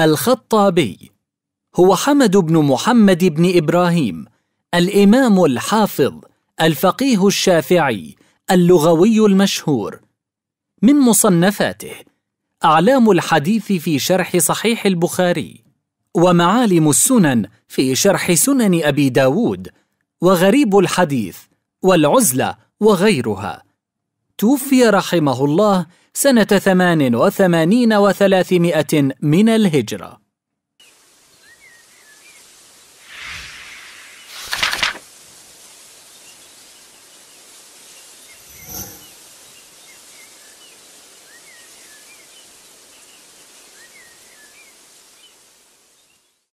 الخطابي هو حمد بن محمد بن إبراهيم الإمام الحافظ الفقيه الشافعي اللغوي المشهور من مصنفاته أعلام الحديث في شرح صحيح البخاري ومعالم السنن في شرح سنن أبي داود وغريب الحديث والعزلة وغيرها توفي رحمه الله سنة ثمان وثمانين وثلاثمائة من الهجرة